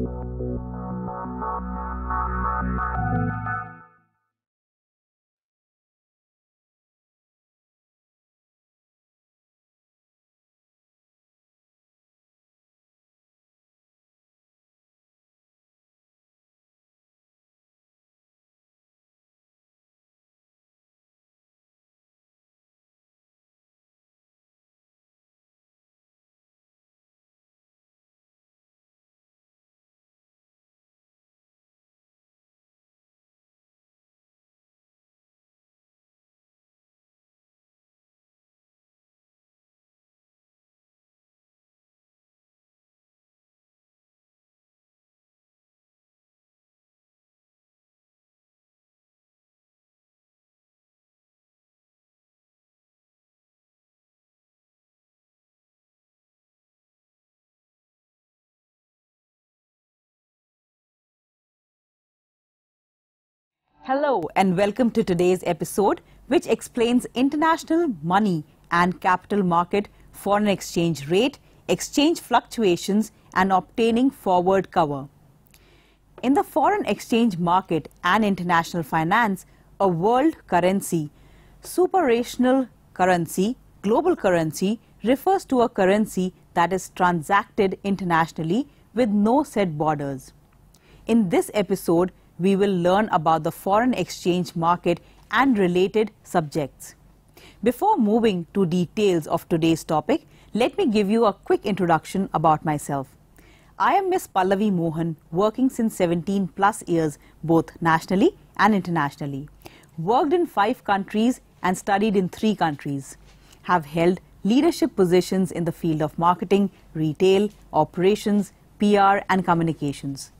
Thank you. Hello and welcome to today's episode which explains international money and capital market foreign exchange rate, exchange fluctuations and obtaining forward cover. In the foreign exchange market and international finance, a world currency, superational currency, global currency refers to a currency that is transacted internationally with no set borders. In this episode, we will learn about the foreign exchange market and related subjects. Before moving to details of today's topic, let me give you a quick introduction about myself. I am Ms. Pallavi Mohan, working since 17 plus years both nationally and internationally. Worked in five countries and studied in three countries. Have held leadership positions in the field of marketing, retail, operations, PR and communications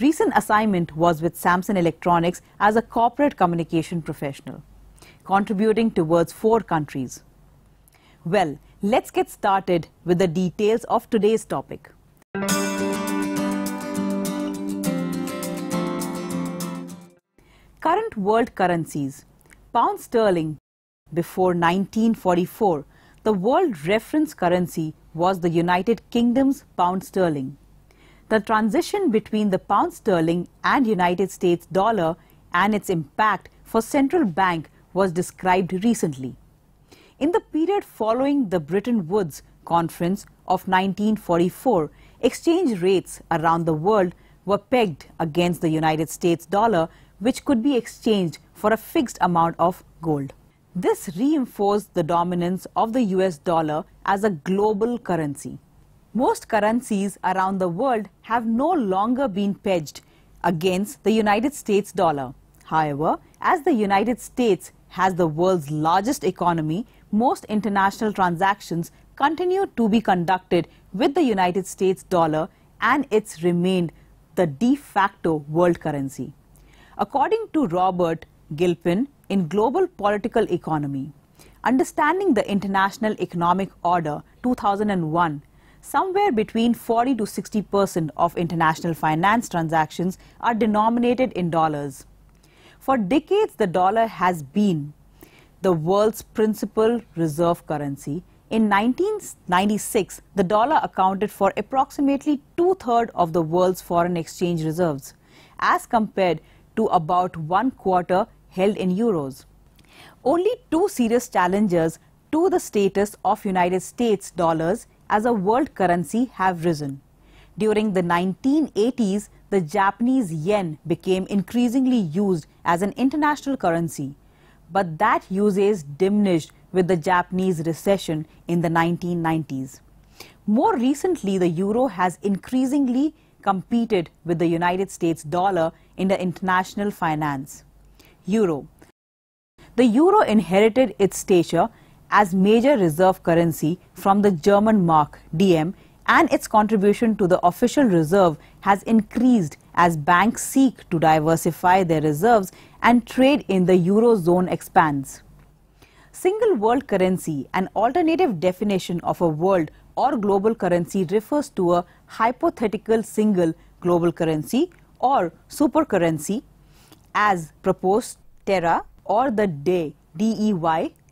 recent assignment was with Samsung Electronics as a corporate communication professional, contributing towards four countries. Well, let's get started with the details of today's topic. Current world currencies. Pound sterling. Before 1944, the world reference currency was the United Kingdom's pound sterling. The transition between the pound sterling and United States dollar and its impact for central bank was described recently. In the period following the Bretton Woods Conference of 1944, exchange rates around the world were pegged against the United States dollar, which could be exchanged for a fixed amount of gold. This reinforced the dominance of the US dollar as a global currency. Most currencies around the world have no longer been pegged against the United States dollar. However, as the United States has the world's largest economy, most international transactions continue to be conducted with the United States dollar and it's remained the de facto world currency. According to Robert Gilpin in Global Political Economy, Understanding the International Economic Order 2001 Somewhere between 40 to 60 percent of international finance transactions are denominated in dollars. For decades, the dollar has been the world's principal reserve currency. In 1996, the dollar accounted for approximately two-thirds of the world's foreign exchange reserves, as compared to about one quarter held in euros. Only two serious challengers to the status of United States dollars as a world currency have risen. During the 1980s, the Japanese yen became increasingly used as an international currency. But that usage diminished with the Japanese recession in the 1990s. More recently, the euro has increasingly competed with the United States dollar in the international finance. Euro. The euro inherited its stature as major reserve currency from the German mark DM and its contribution to the official reserve has increased as banks seek to diversify their reserves and trade in the eurozone expands. Single world currency, an alternative definition of a world or global currency refers to a hypothetical single global currency or supercurrency as proposed Terra or the DEY, DEY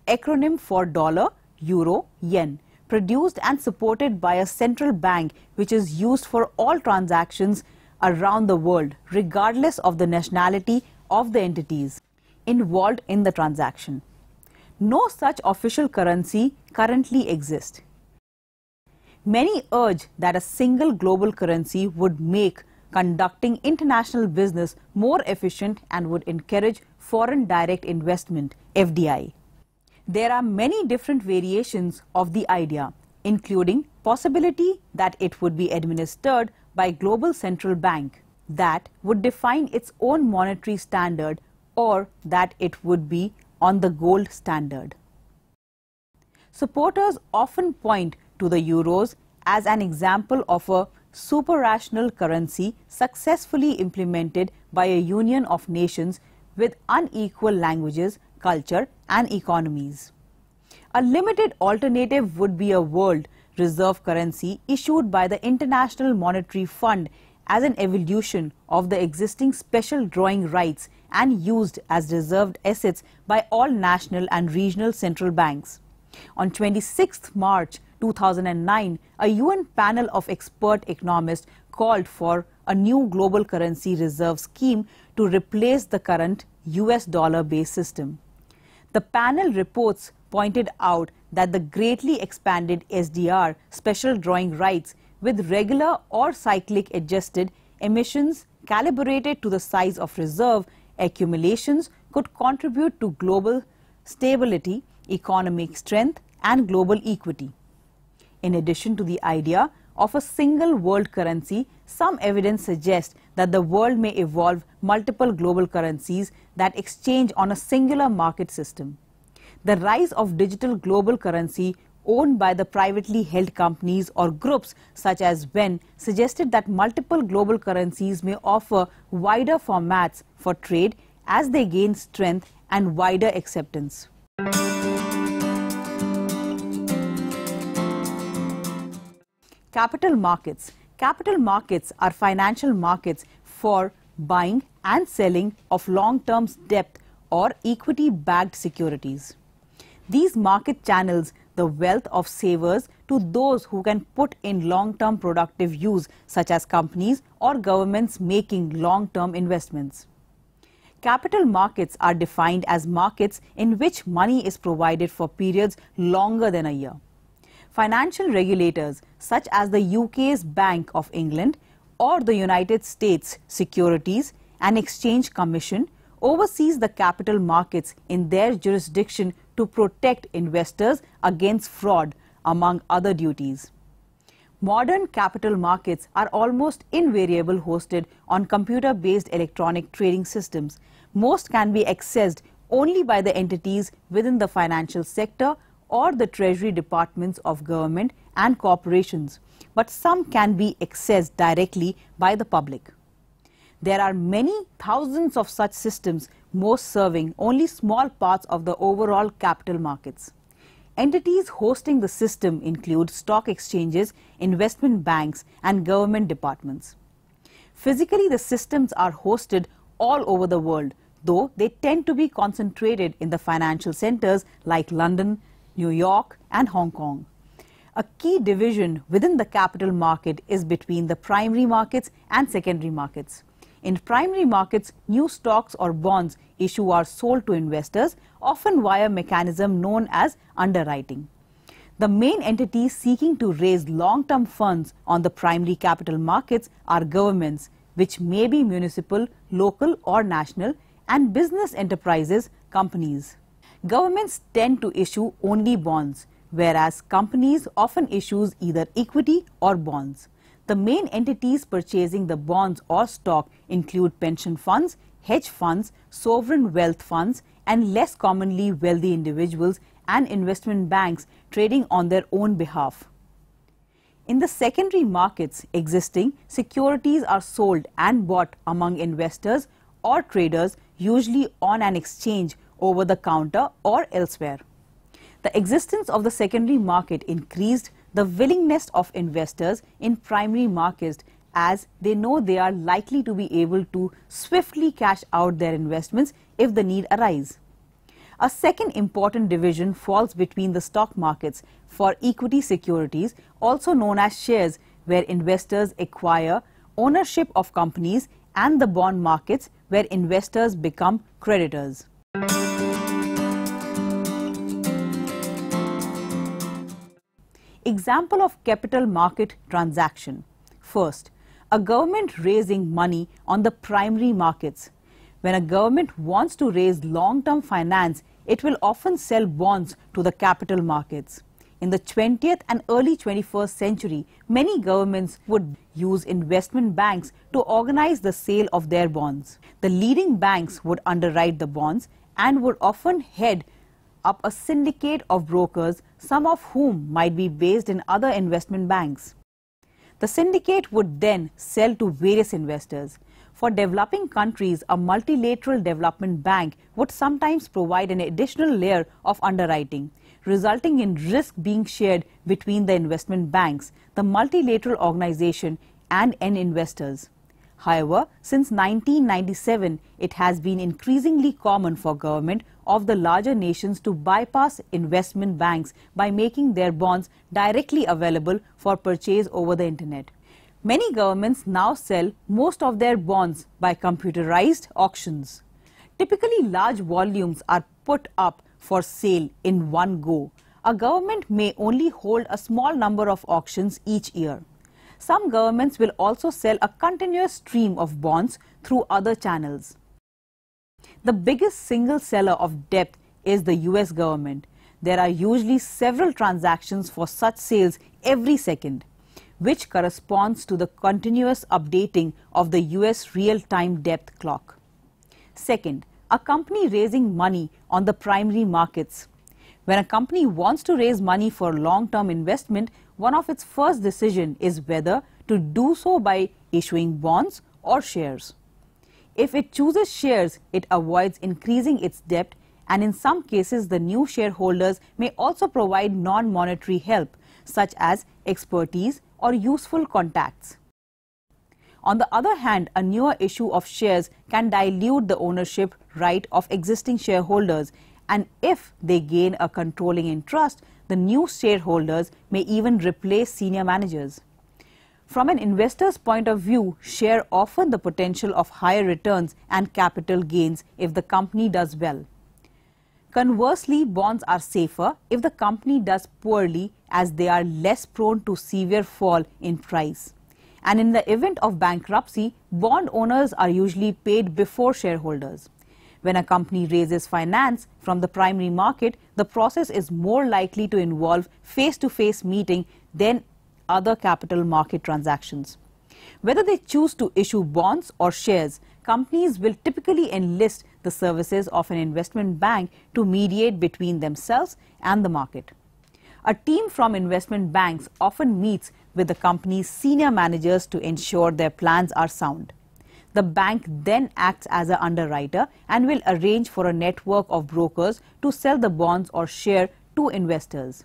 acronym for dollar, euro, yen, produced and supported by a central bank which is used for all transactions around the world regardless of the nationality of the entities involved in the transaction. No such official currency currently exists. Many urge that a single global currency would make conducting international business more efficient and would encourage foreign direct investment, FDI there are many different variations of the idea, including possibility that it would be administered by global central bank that would define its own monetary standard or that it would be on the gold standard. Supporters often point to the euros as an example of a super rational currency successfully implemented by a union of nations with unequal languages culture and economies. A limited alternative would be a world reserve currency issued by the International Monetary Fund as an evolution of the existing special drawing rights and used as reserved assets by all national and regional central banks. On 26 March 2009, a UN panel of expert economists called for a new global currency reserve scheme to replace the current US dollar based system. The panel reports pointed out that the greatly expanded SDR special drawing rights with regular or cyclic adjusted emissions calibrated to the size of reserve accumulations could contribute to global stability, economic strength and global equity. In addition to the idea of a single world currency, some evidence suggests that the world may evolve multiple global currencies that exchange on a singular market system. The rise of digital global currency owned by the privately held companies or groups such as Wen suggested that multiple global currencies may offer wider formats for trade as they gain strength and wider acceptance. Capital markets. Capital markets are financial markets for buying and selling of long-term debt or equity-backed securities. These market channels the wealth of savers to those who can put in long-term productive use such as companies or governments making long-term investments. Capital markets are defined as markets in which money is provided for periods longer than a year financial regulators such as the UK's Bank of England or the United States Securities and Exchange Commission oversees the capital markets in their jurisdiction to protect investors against fraud, among other duties. Modern capital markets are almost invariably hosted on computer-based electronic trading systems. Most can be accessed only by the entities within the financial sector or the treasury departments of government and corporations, but some can be accessed directly by the public. There are many thousands of such systems, most serving only small parts of the overall capital markets. Entities hosting the system include stock exchanges, investment banks and government departments. Physically, the systems are hosted all over the world, though they tend to be concentrated in the financial centers like London, New York, and Hong Kong. A key division within the capital market is between the primary markets and secondary markets. In primary markets, new stocks or bonds issue are sold to investors, often via a mechanism known as underwriting. The main entities seeking to raise long-term funds on the primary capital markets are governments, which may be municipal, local or national, and business enterprises, companies. Governments tend to issue only bonds, whereas companies often issues either equity or bonds. The main entities purchasing the bonds or stock include pension funds, hedge funds, sovereign wealth funds, and less commonly wealthy individuals and investment banks trading on their own behalf. In the secondary markets existing, securities are sold and bought among investors or traders usually on an exchange over the counter or elsewhere. The existence of the secondary market increased the willingness of investors in primary markets as they know they are likely to be able to swiftly cash out their investments if the need arise. A second important division falls between the stock markets for equity securities, also known as shares, where investors acquire ownership of companies and the bond markets where investors become creditors. Example of capital market transaction. First, a government raising money on the primary markets. When a government wants to raise long-term finance, it will often sell bonds to the capital markets. In the 20th and early 21st century, many governments would use investment banks to organize the sale of their bonds. The leading banks would underwrite the bonds and would often head up a syndicate of brokers, some of whom might be based in other investment banks. The syndicate would then sell to various investors. For developing countries, a multilateral development bank would sometimes provide an additional layer of underwriting, resulting in risk being shared between the investment banks, the multilateral organization and end investors. However, since 1997, it has been increasingly common for government of the larger nations to bypass investment banks by making their bonds directly available for purchase over the internet. Many governments now sell most of their bonds by computerized auctions. Typically, large volumes are put up for sale in one go. A government may only hold a small number of auctions each year. Some governments will also sell a continuous stream of bonds through other channels. The biggest single seller of debt is the US government. There are usually several transactions for such sales every second, which corresponds to the continuous updating of the US real-time debt clock. Second, a company raising money on the primary markets. When a company wants to raise money for long-term investment, one of its first decision is whether to do so by issuing bonds or shares. If it chooses shares, it avoids increasing its debt and in some cases the new shareholders may also provide non-monetary help such as expertise or useful contacts. On the other hand, a newer issue of shares can dilute the ownership right of existing shareholders and if they gain a controlling interest, the new shareholders may even replace senior managers. From an investor's point of view, share often the potential of higher returns and capital gains if the company does well. Conversely, bonds are safer if the company does poorly as they are less prone to severe fall in price. And in the event of bankruptcy, bond owners are usually paid before shareholders. When a company raises finance from the primary market, the process is more likely to involve face-to-face -face meeting than other capital market transactions. Whether they choose to issue bonds or shares, companies will typically enlist the services of an investment bank to mediate between themselves and the market. A team from investment banks often meets with the company's senior managers to ensure their plans are sound. The bank then acts as an underwriter and will arrange for a network of brokers to sell the bonds or share to investors.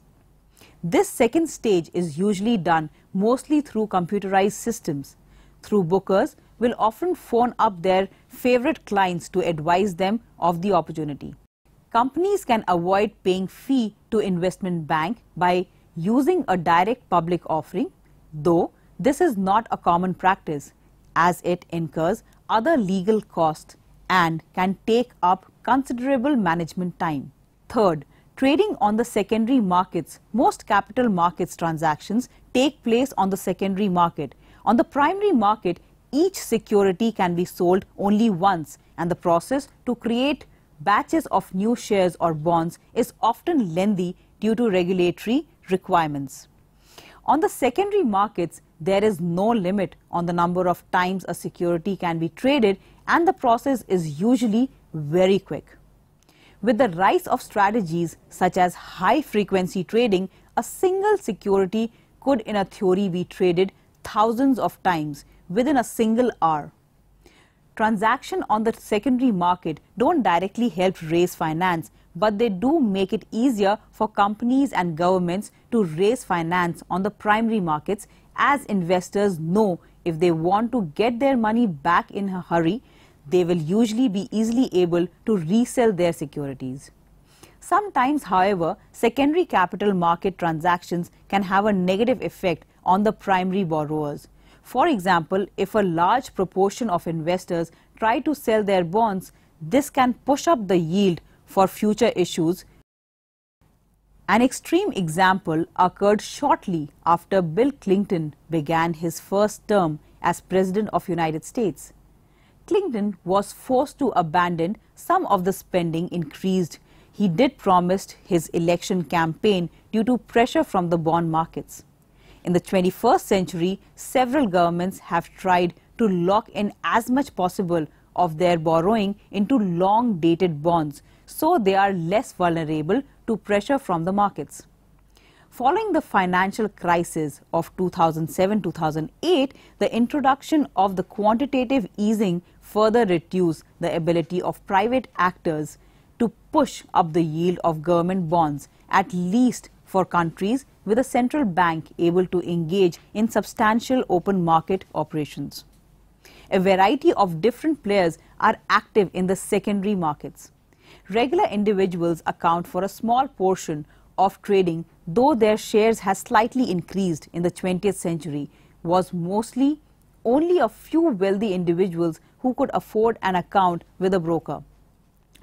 This second stage is usually done mostly through computerized systems. Through bookers will often phone up their favorite clients to advise them of the opportunity. Companies can avoid paying fee to investment bank by using a direct public offering, though this is not a common practice as it incurs other legal costs and can take up considerable management time. Third, trading on the secondary markets, most capital markets transactions take place on the secondary market. On the primary market, each security can be sold only once and the process to create batches of new shares or bonds is often lengthy due to regulatory requirements. On the secondary markets, there is no limit on the number of times a security can be traded and the process is usually very quick. With the rise of strategies such as high frequency trading, a single security could in a theory be traded thousands of times within a single hour. Transaction on the secondary market don't directly help raise finance, but they do make it easier for companies and governments to raise finance on the primary markets as investors know if they want to get their money back in a hurry, they will usually be easily able to resell their securities. Sometimes, however, secondary capital market transactions can have a negative effect on the primary borrowers. For example, if a large proportion of investors try to sell their bonds, this can push up the yield for future issues. An extreme example occurred shortly after Bill Clinton began his first term as President of United States. Clinton was forced to abandon some of the spending increased he did promise his election campaign due to pressure from the bond markets. In the 21st century, several governments have tried to lock in as much possible of their borrowing into long dated bonds so they are less vulnerable to pressure from the markets. Following the financial crisis of 2007-2008, the introduction of the quantitative easing further reduce the ability of private actors to push up the yield of government bonds, at least for countries with a central bank able to engage in substantial open market operations. A variety of different players are active in the secondary markets. Regular individuals account for a small portion of trading, though their shares has slightly increased in the 20th century, was mostly only a few wealthy individuals who could afford an account with a broker.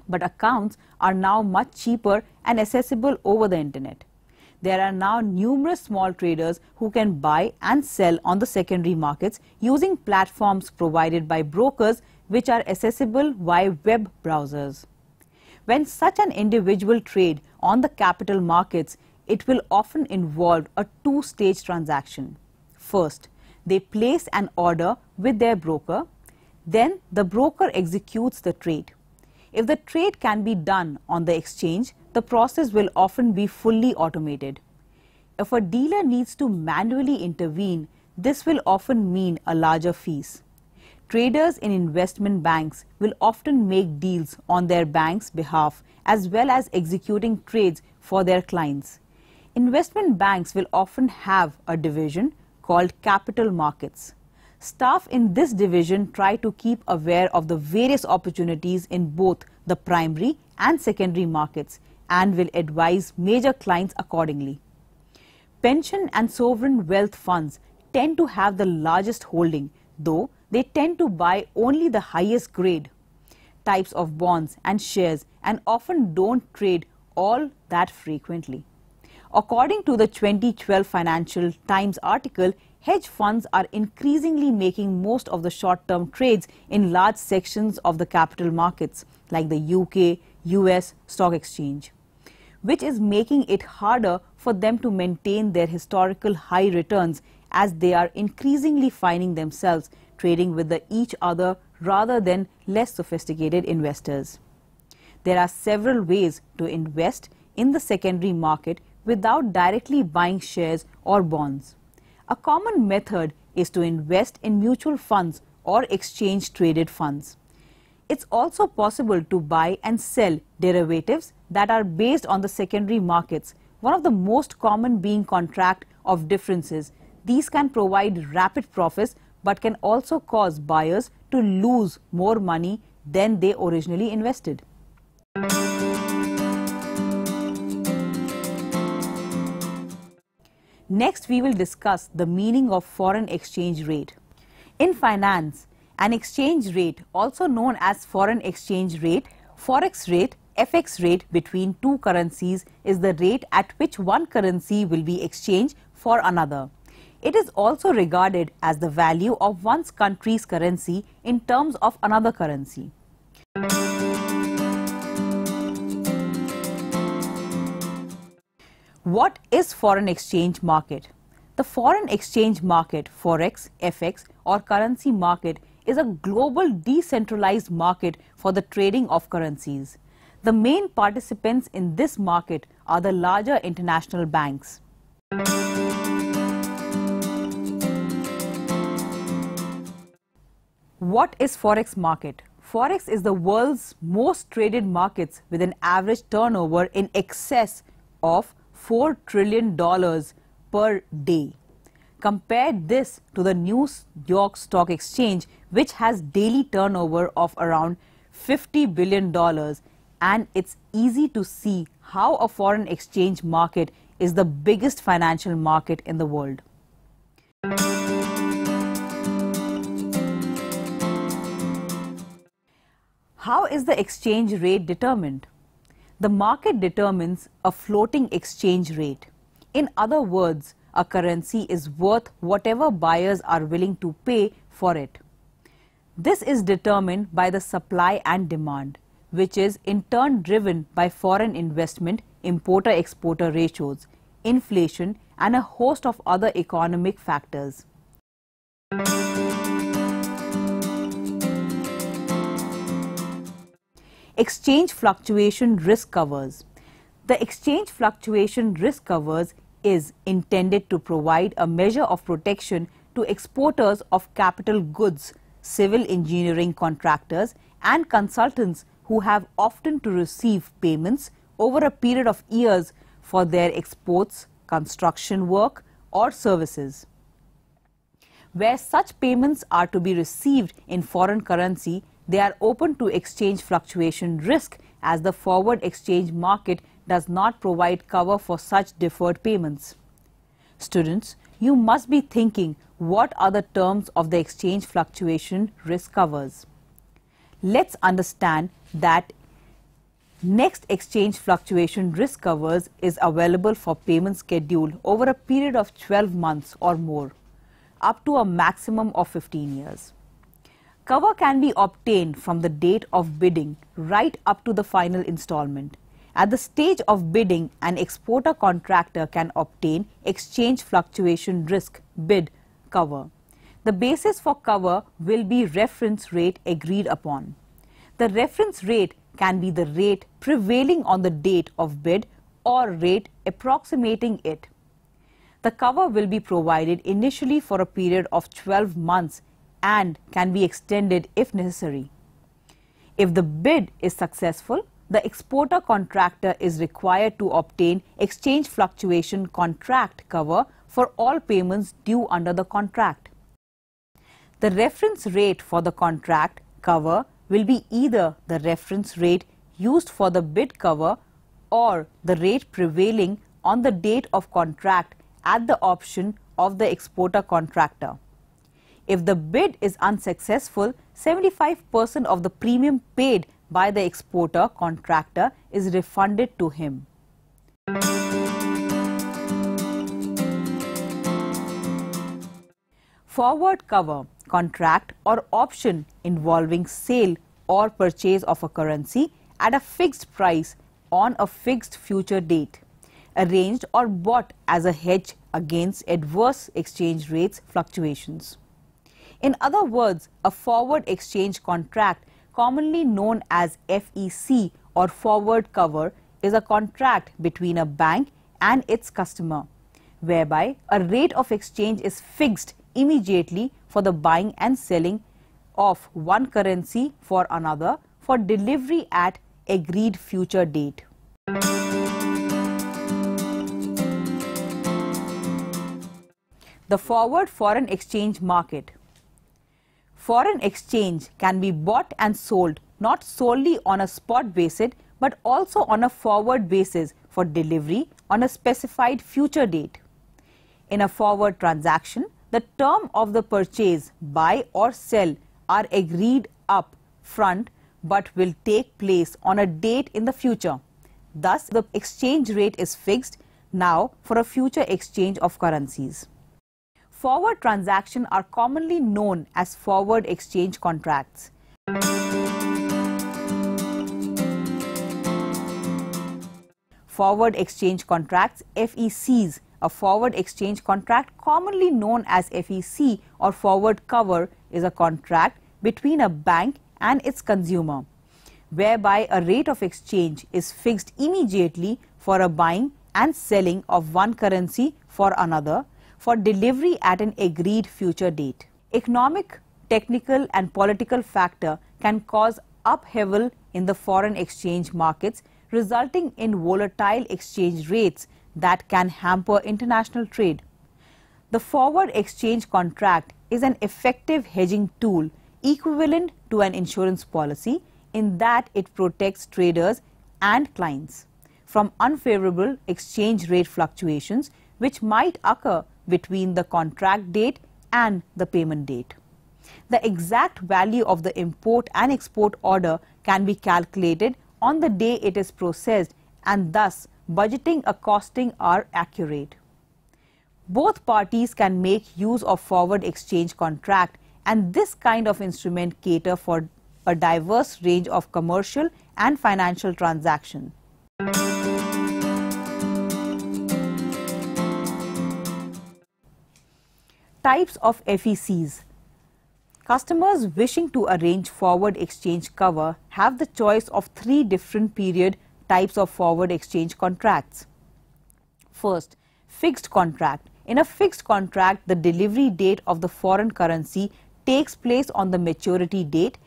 But accounts are now much cheaper and accessible over the internet. There are now numerous small traders who can buy and sell on the secondary markets using platforms provided by brokers which are accessible via web browsers. When such an individual trade on the capital markets, it will often involve a two-stage transaction. First, they place an order with their broker, then the broker executes the trade. If the trade can be done on the exchange, the process will often be fully automated. If a dealer needs to manually intervene, this will often mean a larger fees. Traders in investment banks will often make deals on their bank's behalf as well as executing trades for their clients. Investment banks will often have a division called capital markets. Staff in this division try to keep aware of the various opportunities in both the primary and secondary markets and will advise major clients accordingly. Pension and sovereign wealth funds tend to have the largest holding, though they tend to buy only the highest grade types of bonds and shares and often don't trade all that frequently. According to the 2012 Financial Times article, hedge funds are increasingly making most of the short-term trades in large sections of the capital markets like the UK, US stock exchange, which is making it harder for them to maintain their historical high returns as they are increasingly finding themselves trading with the each other rather than less sophisticated investors. There are several ways to invest in the secondary market without directly buying shares or bonds. A common method is to invest in mutual funds or exchange traded funds. It's also possible to buy and sell derivatives that are based on the secondary markets, one of the most common being contract of differences. These can provide rapid profits but can also cause buyers to lose more money than they originally invested. Next, we will discuss the meaning of foreign exchange rate. In finance, an exchange rate, also known as foreign exchange rate, forex rate, FX rate between two currencies is the rate at which one currency will be exchanged for another. It is also regarded as the value of one's country's currency in terms of another currency. What is foreign exchange market? The foreign exchange market, forex, FX or currency market is a global decentralized market for the trading of currencies. The main participants in this market are the larger international banks. What is forex market? Forex is the world's most traded markets with an average turnover in excess of $4 trillion per day. Compare this to the New York Stock Exchange, which has daily turnover of around $50 billion and it's easy to see how a foreign exchange market is the biggest financial market in the world. How is the exchange rate determined? The market determines a floating exchange rate. In other words, a currency is worth whatever buyers are willing to pay for it. This is determined by the supply and demand, which is in turn driven by foreign investment, importer-exporter ratios, inflation and a host of other economic factors. Exchange fluctuation risk covers. The exchange fluctuation risk covers is intended to provide a measure of protection to exporters of capital goods, civil engineering contractors and consultants who have often to receive payments over a period of years for their exports, construction work or services. Where such payments are to be received in foreign currency, they are open to exchange fluctuation risk as the forward exchange market does not provide cover for such deferred payments. Students, you must be thinking what are the terms of the exchange fluctuation risk covers. Let's understand that next exchange fluctuation risk covers is available for payment schedule over a period of 12 months or more up to a maximum of 15 years. Cover can be obtained from the date of bidding right up to the final installment. At the stage of bidding, an exporter contractor can obtain exchange fluctuation risk bid cover. The basis for cover will be reference rate agreed upon. The reference rate can be the rate prevailing on the date of bid or rate approximating it. The cover will be provided initially for a period of 12 months and can be extended if necessary. If the bid is successful, the exporter contractor is required to obtain exchange fluctuation contract cover for all payments due under the contract. The reference rate for the contract cover will be either the reference rate used for the bid cover or the rate prevailing on the date of contract at the option of the exporter contractor. If the bid is unsuccessful, 75% of the premium paid by the exporter contractor is refunded to him. Forward cover, contract or option involving sale or purchase of a currency at a fixed price on a fixed future date, arranged or bought as a hedge against adverse exchange rates fluctuations. In other words, a forward exchange contract, commonly known as FEC or forward cover, is a contract between a bank and its customer, whereby a rate of exchange is fixed immediately for the buying and selling of one currency for another for delivery at agreed future date. The forward foreign exchange market Foreign exchange can be bought and sold not solely on a spot basis but also on a forward basis for delivery on a specified future date. In a forward transaction, the term of the purchase, buy or sell are agreed up front but will take place on a date in the future. Thus, the exchange rate is fixed now for a future exchange of currencies. Forward transactions are commonly known as forward exchange contracts. Forward exchange contracts, FECs, a forward exchange contract commonly known as FEC or forward cover is a contract between a bank and its consumer whereby a rate of exchange is fixed immediately for a buying and selling of one currency for another for delivery at an agreed future date. Economic, technical and political factor can cause upheaval in the foreign exchange markets resulting in volatile exchange rates that can hamper international trade. The forward exchange contract is an effective hedging tool equivalent to an insurance policy in that it protects traders and clients from unfavorable exchange rate fluctuations which might occur between the contract date and the payment date. The exact value of the import and export order can be calculated on the day it is processed and thus budgeting or costing are accurate. Both parties can make use of forward exchange contract and this kind of instrument cater for a diverse range of commercial and financial transactions. types of FECs. Customers wishing to arrange forward exchange cover have the choice of three different period types of forward exchange contracts. First, fixed contract. In a fixed contract, the delivery date of the foreign currency takes place on the maturity date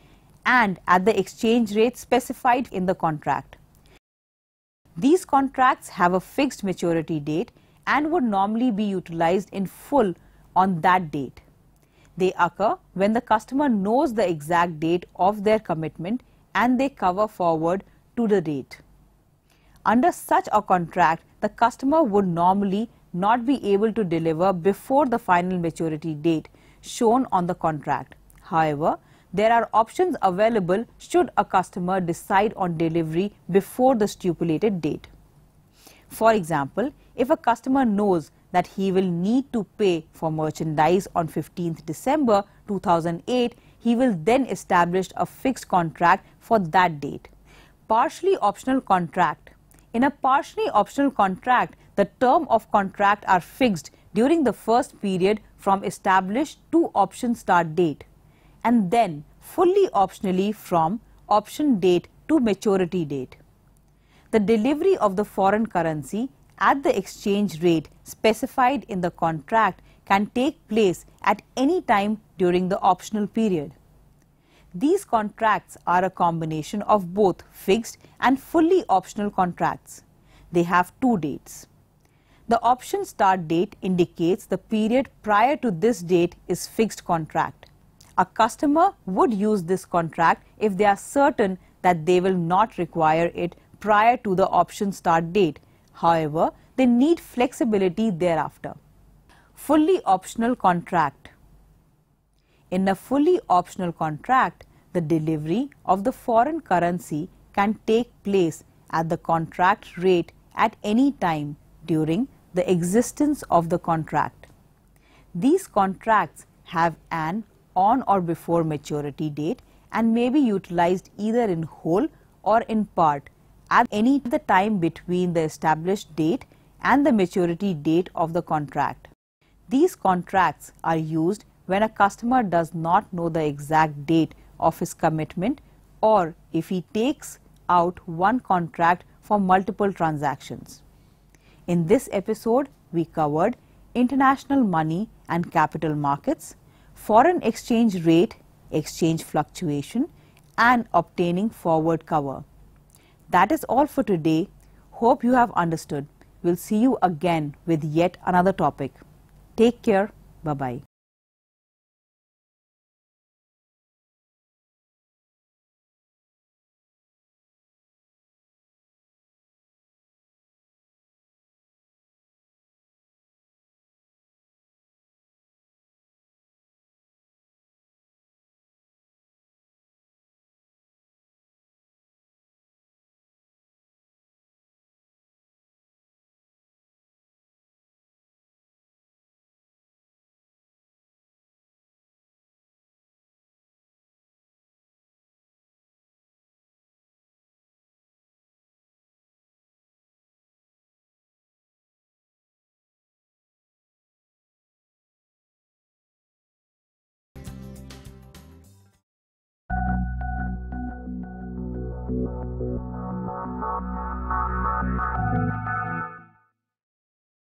and at the exchange rate specified in the contract. These contracts have a fixed maturity date and would normally be utilized in full on that date. They occur when the customer knows the exact date of their commitment and they cover forward to the date. Under such a contract, the customer would normally not be able to deliver before the final maturity date shown on the contract. However, there are options available should a customer decide on delivery before the stipulated date. For example, if a customer knows that he will need to pay for merchandise on 15th December 2008, he will then establish a fixed contract for that date. Partially optional contract. In a partially optional contract, the term of contract are fixed during the first period from established to option start date and then fully optionally from option date to maturity date. The delivery of the foreign currency at the exchange rate specified in the contract can take place at any time during the optional period. These contracts are a combination of both fixed and fully optional contracts. They have two dates. The option start date indicates the period prior to this date is fixed contract. A customer would use this contract if they are certain that they will not require it prior to the option start date However, they need flexibility thereafter. Fully optional contract. In a fully optional contract, the delivery of the foreign currency can take place at the contract rate at any time during the existence of the contract. These contracts have an on or before maturity date and may be utilized either in whole or in part at any the time between the established date and the maturity date of the contract. These contracts are used when a customer does not know the exact date of his commitment or if he takes out one contract for multiple transactions. In this episode, we covered international money and capital markets, foreign exchange rate, exchange fluctuation and obtaining forward cover. That is all for today. Hope you have understood. We'll see you again with yet another topic. Take care. Bye-bye. Thank you.